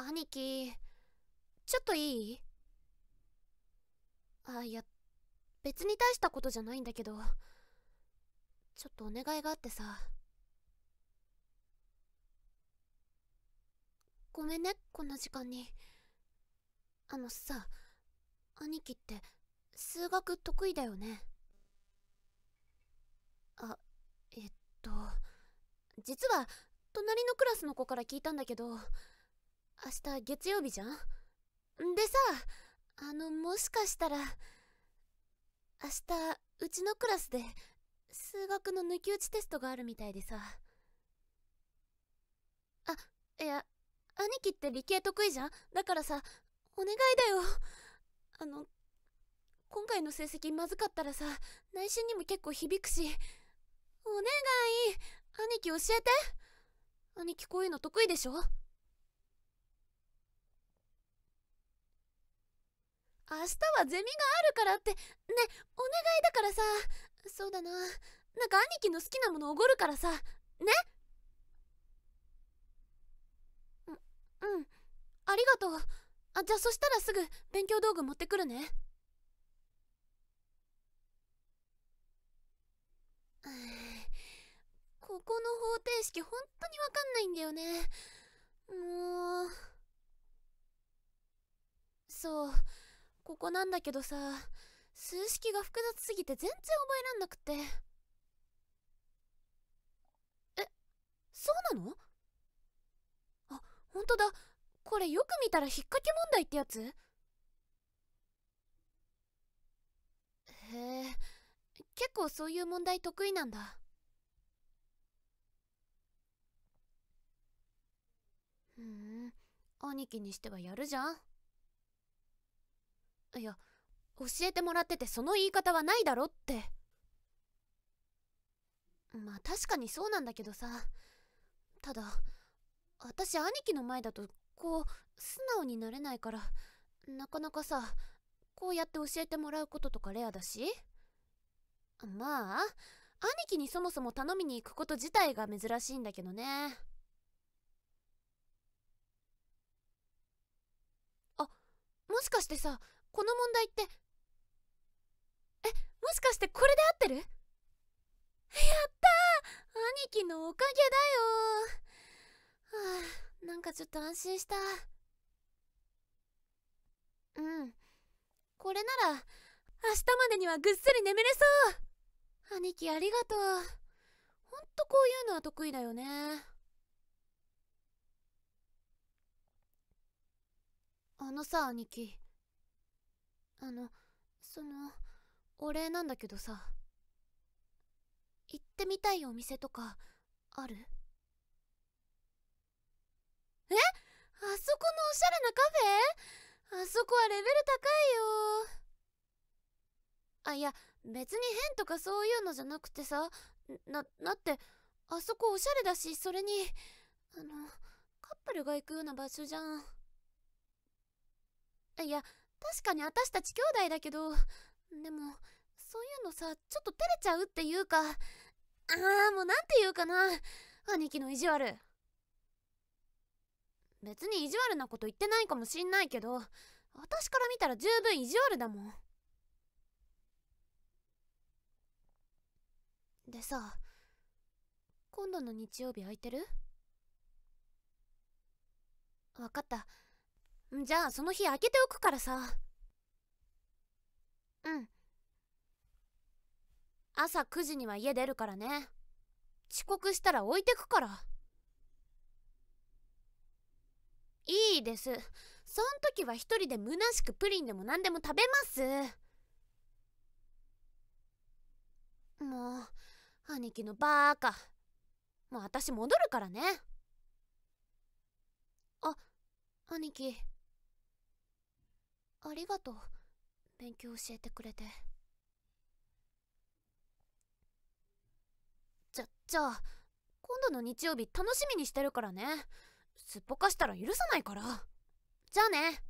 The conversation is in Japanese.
兄貴ちょっといいあいや別に大したことじゃないんだけどちょっとお願いがあってさごめんねこんな時間にあのさ兄貴って数学得意だよねあえっと実は隣のクラスの子から聞いたんだけど明日月曜日じゃんでさあのもしかしたら明日うちのクラスで数学の抜き打ちテストがあるみたいでさあいや兄貴って理系得意じゃんだからさお願いだよあの今回の成績まずかったらさ内心にも結構響くしお願い兄貴教えて兄貴こういうの得意でしょ明日はゼミがあるからって、ね、お願いだからさ。そうだな。なんか兄貴の好きなものおごるからさ。ねう、うん。ありがとう。あ、じゃあそしたらすぐ勉強道具持ってくるね。ここの方程式本当にわかんないんだよね。もう。そう。ここなんだけどさ数式が複雑すぎて全然覚えらんなくってえそうなのあ本当だこれよく見たら引っ掛け問題ってやつへえ結構そういう問題得意なんだうん兄貴にしてはやるじゃんいや教えてもらっててその言い方はないだろってまあ確かにそうなんだけどさただ私兄貴の前だとこう素直になれないからなかなかさこうやって教えてもらうこととかレアだしまあ兄貴にそもそも頼みに行くこと自体が珍しいんだけどねあもしかしてさこの問題ってえもしかしてこれで合ってるやったー兄貴のおかげだよはあなんかちょっと安心したうんこれなら明日までにはぐっすり眠れそう兄貴ありがとうほんとこういうのは得意だよねあのさ兄貴あのそのお礼なんだけどさ行ってみたいお店とかあるえあそこのおしゃれなカフェあそこはレベル高いよあいや別に変とかそういうのじゃなくてさなだってあそこおしゃれだしそれにあのカップルが行くような場所じゃんいや確かに私たち兄弟だけどでもそういうのさちょっと照れちゃうっていうかああもうなんて言うかな兄貴の意地悪別に意地悪なこと言ってないかもしんないけど私から見たら十分意地悪だもんでさ今度の日曜日空いてる分かったじゃあその日開けておくからさうん朝9時には家出るからね遅刻したら置いてくからいいですそん時は一人でむなしくプリンでも何でも食べますもう兄貴のバーカもう私戻るからねあ兄貴ありがとう勉強教えてくれてじゃじゃあ今度の日曜日楽しみにしてるからねすっぽかしたら許さないからじゃあね